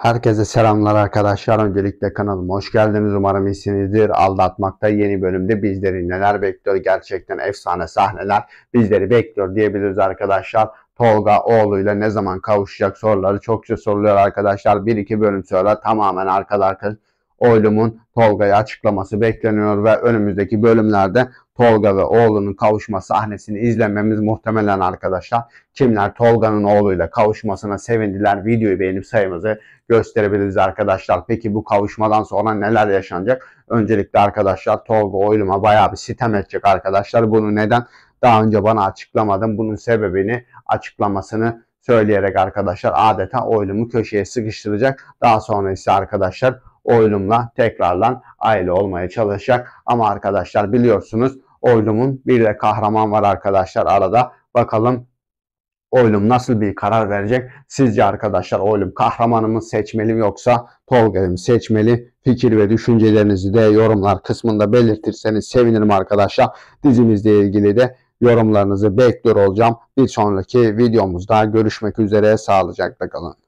Herkese selamlar arkadaşlar. Öncelikle kanalıma hoş geldiniz. Umarım iyisinizdir. Aldatmakta yeni bölümde bizleri neler bekliyor? Gerçekten efsane sahneler bizleri bekliyor diyebiliriz arkadaşlar. Tolga oğluyla ne zaman kavuşacak soruları çokça soruluyor arkadaşlar. 1-2 bölüm sonra tamamen arkada arkadaşlar Oylum'un Tolga'ya açıklaması bekleniyor ve önümüzdeki bölümlerde Tolga ve oğlunun kavuşma sahnesini izlememiz muhtemelen arkadaşlar. Kimler Tolga'nın oğluyla kavuşmasına sevindiler videoyu beğenip sayımızı gösterebiliriz arkadaşlar. Peki bu kavuşmadan sonra neler yaşanacak? Öncelikle arkadaşlar Tolga oyluma bayağı bir sitem edecek arkadaşlar. Bunu neden daha önce bana açıklamadım? Bunun sebebini açıklamasını söyleyerek arkadaşlar adeta oylumu köşeye sıkıştıracak. Daha sonra ise arkadaşlar Oylum'la tekrardan aile olmaya çalışacak. Ama arkadaşlar biliyorsunuz Oylum'un bir de kahraman var arkadaşlar arada. Bakalım Oylum nasıl bir karar verecek? Sizce arkadaşlar Oylum kahramanımı seçmeli yoksa Tolga'yı seçmeli? Fikir ve düşüncelerinizi de yorumlar kısmında belirtirseniz sevinirim arkadaşlar. Dizimizle ilgili de yorumlarınızı bekliyor olacağım. Bir sonraki videomuzda görüşmek üzere sağlıcakla kalın.